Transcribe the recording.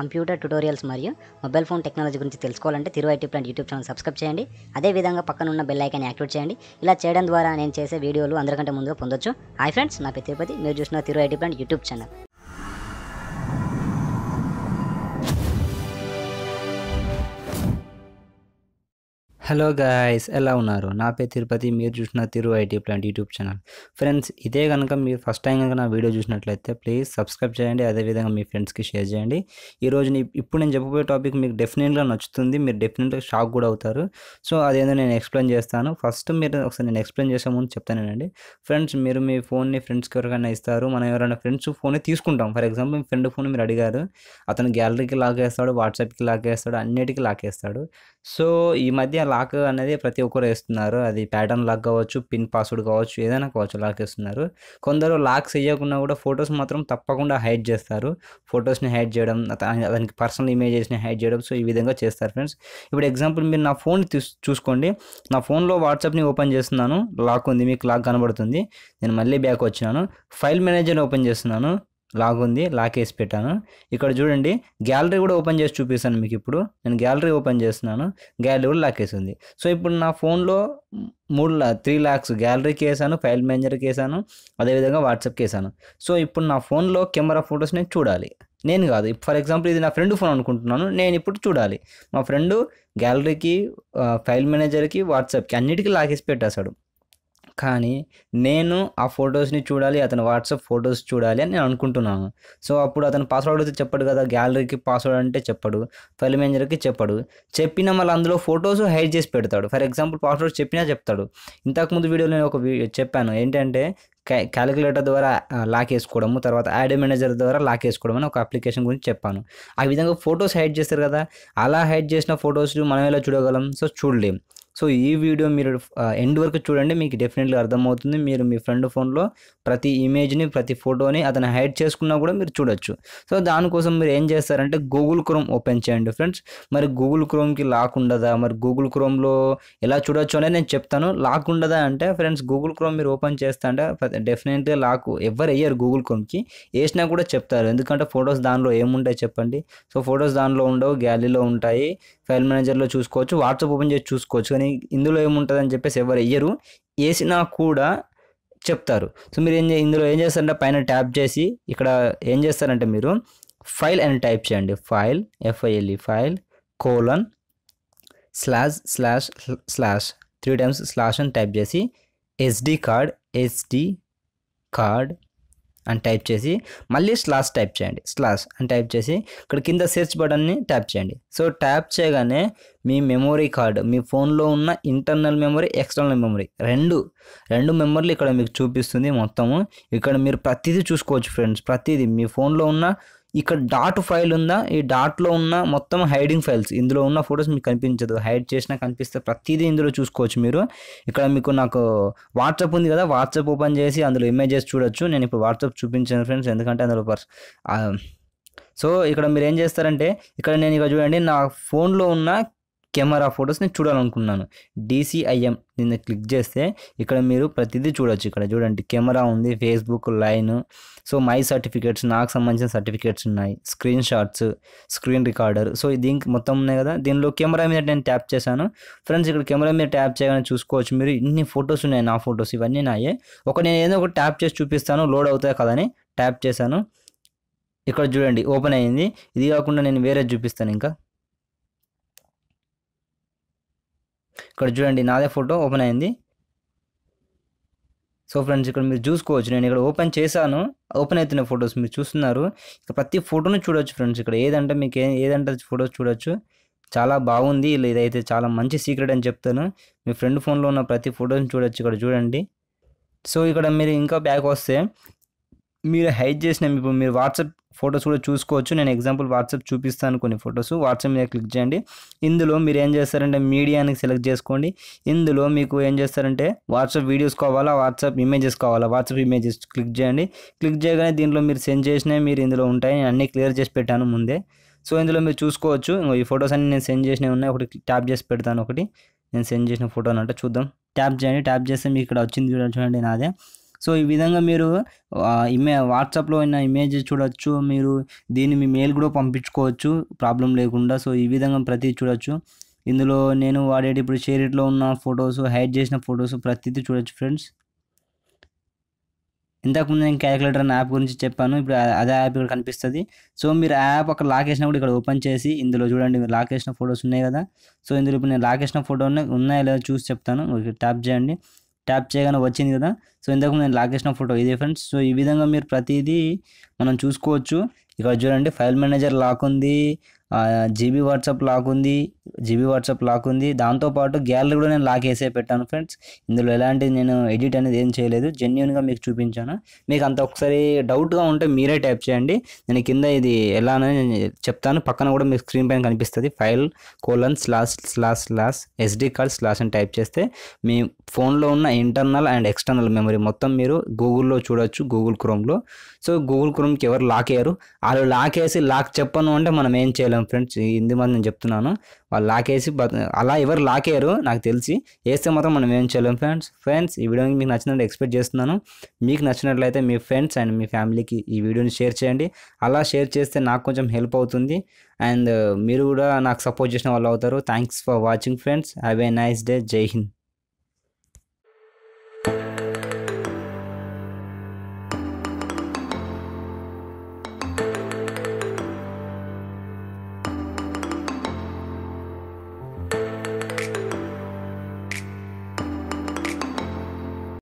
computer tutorials మరియు mobile phone technology గురించి తెలుసుకోవాలంటే Thiru IT plant YouTube channel subscribe చేయండి అదేవిధంగా పక్కన ఉన్న బెల్ ఐకాన్ యాక్టివేట్ చేయండి ఇలా చేయడం ద్వారా నేను చేసే వీడియోలు అందరికంటే ముందుగా పొందొచ్చు హాయ్ ఫ్రెండ్స్ నా పేరు తిరుపతి మీరు చూసిన Thiru plant YouTube channel hello guys ఎలా ఉన్నారు నా పేరు తిరుపతి మీరు చూసిన Thiru IT plant YouTube channel friends ఇదే కనుక మీరు ఫస్ట్ టైం కనుక నా వీడియో చూసినట్లయితే ప్లీజ్ సబ్స్క్రైబ్ చేయండి అదేవిధంగా మీ ఫ్రెండ్స్కి షేర్ చేయండి ఈరోజు ఇప్పుడు నేను చెప్పబోయే టాపిక్ మీకు డెఫినెట్గా నచ్చుతుంది మీరు డెఫినెట్గా షాక్ కూడా అవుతారు సో అదేందో నేను ఎక్స్ప్లెయిన్ చేస్తాను ఫస్ట్ మీరు ఒకసారి నేను ఎక్స్ప్లెయిన్ చేసే ముందు చెప్తానండి ఫ్రెండ్స్ మీరు మీ ఫోన్ని ఫ్రెండ్స్కి ఎవరికైనా ఇస్తారు మనం ఎవరైనా ఫ్రెండ్స్ ఫోన్ తీసుకుంటాం ఫర్ ఎగ్జాంపుల్ మీ ఫ్రెండ్ ఫోన్ మీరు అడిగారు అతను గ్యాలరీకి లాక్ వేస్తాడు వాట్సాప్కి లాక్ వేస్తాడు అన్నిటికీ వేస్తాడు సో ఈ మధ్య లాక్ అనేది ప్రతి ఒక్కరు వేస్తున్నారు అది ప్యాటర్న్ లాక్ కావచ్చు పిన్ పాస్వర్డ్ కావచ్చు ఏదైనా కావచ్చు లాక్ వేస్తున్నారు కొందరు లాక్స్ వేయకుండా కూడా ఫొటోస్ మాత్రం తప్పకుండా హైడ్ చేస్తారు ఫొటోస్ని హైడ్ చేయడం దానికి పర్సనల్ ఇమేజెస్ని హైడ్ చేయడం సో ఈ విధంగా చేస్తారు ఫ్రెండ్స్ ఇప్పుడు ఎగ్జాంపుల్ మీరు నా ఫోన్ చూసుకోండి నా ఫోన్లో వాట్సాప్ని ఓపెన్ చేస్తున్నాను లాక్ ఉంది మీకు లాక్ కనబడుతుంది నేను మళ్ళీ బ్యాక్ వచ్చినాను ఫైల్ మేనేజర్ని ఓపెన్ చేస్తున్నాను లాగ్ ఉంది లాక్ వేసి పెట్టాను ఇక్కడ చూడండి గ్యాలరీ కూడా ఓపెన్ చేసి చూపిస్తాను మీకు ఇప్పుడు నేను గ్యాలరీ ఓపెన్ చేస్తున్నాను గ్యాలరీ కూడా లాక్ వేసింది ఉంది సో ఇప్పుడు నా ఫోన్లో మూడు త్రీ ల్యాక్స్ గ్యాలరీకి వేసాను ఫైల్ మేనేజర్కి వేసాను అదేవిధంగా వాట్సాప్కి వేసాను సో ఇప్పుడు నా ఫోన్లో కెమెరా ఫొటోస్ నేను చూడాలి నేను కాదు ఫర్ ఎగ్జాంపుల్ ఇది నా ఫ్రెండ్ ఫోన్ అనుకుంటున్నాను నేను ఇప్పుడు చూడాలి మా ఫ్రెండు గ్యాలరీకి ఫైల్ మేనేజర్కి వాట్సాప్కి అన్నిటికీ వేసి పెట్టేశాడు కానీ నేను ఆ ఫొటోస్ని చూడాలి అతని వాట్సాప్ ఫొటోస్ చూడాలి అని నేను అనుకుంటున్నాను సో అప్పుడు అతను పాస్వర్డ్ అయితే చెప్పాడు కదా గ్యాలరీకి పాస్వర్డ్ అంటే చెప్పాడు ఫైల్ మేనేజర్కి చెప్పాడు చెప్పిన మళ్ళీ అందులో ఫొటోస్ హైడ్ చేసి పెడతాడు ఫర్ ఎగ్జాంపుల్ పాస్వర్డ్ చెప్పినా చెప్తాడు ఇంతకుముందు వీడియోలో నేను ఒక చెప్పాను ఏంటంటే క్యాలిక్యులేటర్ ద్వారా లాక్ వేసుకోవడము తర్వాత యాడ్ మేనేజర్ ద్వారా లాక్ వేసుకోవడం అని ఒక అప్లికేషన్ గురించి చెప్పాను ఆ విధంగా ఫొటోస్ హైడ్ చేస్తారు కదా అలా హైడ్ చేసిన ఫొటోస్ మనం ఎలా చూడగలం సో చూడలేం సో ఈ వీడియో మీరు ఎండ్ వరకు చూడండి మీకు డెఫినెట్గా అర్థమవుతుంది మీరు మీ ఫ్రెండ్ ఫోన్లో ప్రతి ఇమేజ్ని ప్రతి ఫోటోని అతను హైడ్ చేసుకున్నా కూడా మీరు చూడొచ్చు సో దానికోసం మీరు ఏం చేస్తారంటే గూగుల్ క్రోమ్ ఓపెన్ చేయండి ఫ్రెండ్స్ మరి గూగుల్ క్రోమ్కి లాక్ ఉండదా మరి గూగుల్ క్రోమ్లో ఎలా చూడొచ్చు అనేది నేను చెప్తాను లాక్ ఉండదా అంటే ఫ్రెండ్స్ గూగుల్ క్రోమ్ మీరు ఓపెన్ చేస్తా అంటే డెఫినెట్గా లాక్ ఎవరు వేయరు గూగుల్ క్రోమ్కి వేసినా కూడా చెప్తారు ఎందుకంటే ఫొటోస్ దానిలో ఏముంటాయి చెప్పండి సో ఫొటోస్ దానిలో ఉండవు గ్యాలరీలో ఉంటాయి ఫైల్ మేనేజర్లో చూసుకోవచ్చు వాట్సాప్ ఓపెన్ చేసి చూసుకోవచ్చు కానీ కానీ ఇందులో ఏముంటుందని చెప్పేసి ఎవరు వేయరు వేసినా కూడా చెప్తారు సో మీరు ఏం ఇందులో ఏం చేస్తారంటే పైన ట్యాప్ చేసి ఇక్కడ ఏం చేస్తారంటే మీరు ఫైల్ అని టైప్ చేయండి file F I L E e, file colon slash slash slash three times slash అని టైప్ చేసి ఎస్డి కార్డ్ ఎస్డి కార్డ్ అని టైప్ చేసి మళ్ళీ స్లాస్ టైప్ చేయండి స్లాస్ అని టైప్ చేసి ఇక్కడ కింద సెర్చ్ బటన్ని ట్యాప్ చేయండి సో ట్యాప్ చేయగానే మీ మెమొరీ కార్డు మీ ఫోన్లో ఉన్న ఇంటర్నల్ మెమొరీ ఎక్స్టర్నల్ మెమొరీ రెండు రెండు మెమొరీలు ఇక్కడ మీకు చూపిస్తుంది మొత్తము ఇక్కడ మీరు ప్రతిదీ చూసుకోవచ్చు ఫ్రెండ్స్ ప్రతిదీ మీ ఫోన్లో ఉన్న ఇక్కడ డాట్ ఫైల్ ఉందా ఈ డాట్లో ఉన్న మొత్తం హైడింగ్ ఫైల్స్ ఇందులో ఉన్న ఫొటోస్ మీకు కనిపించదు హైడ్ చేసినా కనిపిస్తే ప్రతిదీ ఇందులో చూసుకోవచ్చు మీరు ఇక్కడ మీకు నాకు వాట్సాప్ ఉంది కదా వాట్సాప్ ఓపెన్ చేసి అందులో ఇమేజెస్ చూడొచ్చు నేను ఇప్పుడు వాట్సాప్ చూపించాను ఫ్రెండ్స్ ఎందుకంటే అందులో పర్స్ సో ఇక్కడ మీరు ఏం చేస్తారంటే ఇక్కడ నేను ఇక్కడ చూడండి నా ఫోన్లో ఉన్న కెమెరా ఫొటోస్ని చూడాలనుకున్నాను డీసీఐఎం నిన్న క్లిక్ చేస్తే ఇక్కడ మీరు ప్రతిదీ చూడొచ్చు ఇక్కడ చూడండి కెమెరా ఉంది Facebook line so my certificates నాకు సంబంధించిన సర్టిఫికేట్స్ ఉన్నాయి screen shots screen recorder so దీనికి మొత్తం ఉన్నాయి కదా దీనిలో కెమెరా మీద నేను ట్యాప్ చేశాను ఫ్రెండ్స్ ఇక్కడ కెమెరా మీద ట్యాప్ చేయగానే చూసుకోవచ్చు మీరు ఇన్ని ఫొటోస్ ఉన్నాయి నా ఫొటోస్ ఇవన్నీ నాయే ఒక నేను ఏదో ఒకటి ట్యాప్ చేసి చూపిస్తాను లోడ్ అవుతాయి కదని ట్యాప్ చేశాను ఇక్కడ చూడండి ఓపెన్ అయ్యింది ఇది కాకుండా నేను వేరే చూపిస్తాను ఇంకా ఇక్కడ చూడండి నాదే ఫోటో ఓపెన్ అయింది సో ఫ్రెండ్స్ ఇక్కడ మీరు చూసుకోవచ్చు నేను ఇక్కడ ఓపెన్ చేశాను ఓపెన్ అవుతున్న ఫొటోస్ మీరు చూస్తున్నారు ఇక్కడ ప్రతి ఫోటోను చూడవచ్చు ఫ్రెండ్స్ ఇక్కడ ఏదంటే మీకు ఏదంటే ఫొటోస్ చూడవచ్చు చాలా బాగుంది ఇదైతే చాలా మంచి సీక్రెట్ అని చెప్తాను మీ ఫ్రెండ్ ఫోన్లో ఉన్న ప్రతి ఫోటోని చూడొచ్చు ఇక్కడ చూడండి సో ఇక్కడ మీరు ఇంకా బ్యాక్ వస్తే మీరు హైడ్ చేసిన ఇప్పుడు మీరు వాట్సాప్ ఫొటోస్ కూడా చూసుకోవచ్చు నేను ఎగ్జాంపుల్ వాట్సాప్ చూపిస్తాను కొన్ని ఫొటోస్ వాట్సాప్ మీద క్లిక్ చేయండి ఇందులో మీరు ఏం చేస్తారంటే మీడియాని సెలెక్ట్ చేసుకోండి ఇందులో మీకు ఏం చేస్తారంటే వాట్సాప్ వీడియోస్ కావాలా వాట్సాప్ ఇమేజెస్ కావాలా వాట్సాప్ ఇమేజెస్ క్లిక్ చేయండి క్లిక్ చేయగానే దీంట్లో మీరు సెండ్ చేసినవి మీరు ఇందులో ఉంటాయి నేను అన్నీ క్లియర్ చేసి పెట్టాను ముందే సో ఇందులో మీరు చూసుకోవచ్చు ఈ ఫొటోస్ అన్ని నేను సెండ్ చేసినవి ఉన్నాయి ఒకటి ట్యాప్ చేసి పెడతాను ఒకటి నేను సెండ్ చేసిన ఫోటోని అంటే చూద్దాం ట్యాప్ చేయండి ట్యాప్ చేస్తే మీకు ఇక్కడ వచ్చింది చూడండి నాదే సో ఈ విధంగా మీరు ఇమే వాట్సాప్లో ఉన్న ఇమేజ్ చూడొచ్చు మీరు దీన్ని మీ మెయిల్ కూడా పంపించుకోవచ్చు ప్రాబ్లం లేకుండా సో ఈ విధంగా ప్రతి చూడొచ్చు ఇందులో నేను వాడేటి ఇప్పుడు షేరిట్లో ఉన్న ఫొటోస్ హైడ్ చేసిన ఫొటోస్ ప్రతిదీ చూడొచ్చు ఫ్రెండ్స్ ఇంతకుముందు నేను క్యాలిక్యులేటర్ అనే యాప్ గురించి చెప్పాను ఇప్పుడు అదే యాప్ ఇక్కడ కనిపిస్తుంది సో మీరు యాప్ అక్కడ లాక్ వేసినప్పుడు ఇక్కడ ఓపెన్ చేసి ఇందులో చూడండి మీరు లాక్ వేసిన ఫొటోస్ ఉన్నాయి కదా సో ఇందులో ఇప్పుడు నేను లాక్ వేసిన ఫోటో ఉన్నాయి ఉన్నాయా లేదో చూసి చెప్తాను ట్యాప్ చేయండి ట్యాప్ చేయగానే వచ్చింది కదా సో ఇంతకు నేను లాక్ చేసిన ఫోటో ఇదే ఫ్రెండ్స్ సో ఈ విధంగా మీరు ప్రతిదీ మనం చూసుకోవచ్చు ఇక్కడ చూడండి ఫైల్ మేనేజర్ లాక్ ఉంది జీబీ వాట్సాప్ లాక్ ఉంది జీబీ వాట్సాప్ లాక్ ఉంది దాంతోపాటు గ్యాలరీ కూడా నేను లాక్ వేసే పెట్టాను ఫ్రెండ్స్ ఇందులో ఎలాంటి నేను ఎడిట్ అనేది ఏం చేయలేదు జెన్యున్గా మీకు చూపించాను మీకు అంత ఒకసారి డౌట్గా ఉంటే మీరే టైప్ చేయండి నేను కింద ఇది ఎలా అని చెప్తాను పక్కన కూడా మీకు స్క్రీన్ పైన కనిపిస్తుంది file colon slash slash slash SD card slash అని టైప్ చేస్తే మీ ఫోన్లో ఉన్న ఇంటర్నల్ అండ్ ఎక్స్టర్నల్ మెమరీ మొత్తం మీరు గూగుల్లో చూడొచ్చు గూగుల్ క్రోమ్లో సో గూగుల్ క్రోమ్కి ఎవరు లాక్ అయ్యారు వాళ్ళు లాక్ వేసి లాక్ చెప్పను అంటే మనం ఏం చేయాలి చేయలేము ఫ్రెండ్స్ ఇంది మంది నేను చెప్తున్నాను వాళ్ళు లాకేసి అలా ఎవరు లాకేయరు నాకు తెలిసి వేస్తే మాత్రం మనం ఏం చేయలేము ఫ్రెండ్స్ ఫ్రెండ్స్ ఈ వీడియోని మీకు నచ్చినట్టు ఎక్స్పెక్ట్ చేస్తున్నాను మీకు నచ్చినట్లయితే మీ ఫ్రెండ్స్ అండ్ మీ ఫ్యామిలీకి ఈ వీడియోని షేర్ చేయండి అలా షేర్ చేస్తే నాకు కొంచెం హెల్ప్ అవుతుంది అండ్ మీరు కూడా నాకు సపోర్ట్ చేసిన వాళ్ళు అవుతారు thanks for watching friends have a nice day జై హింద్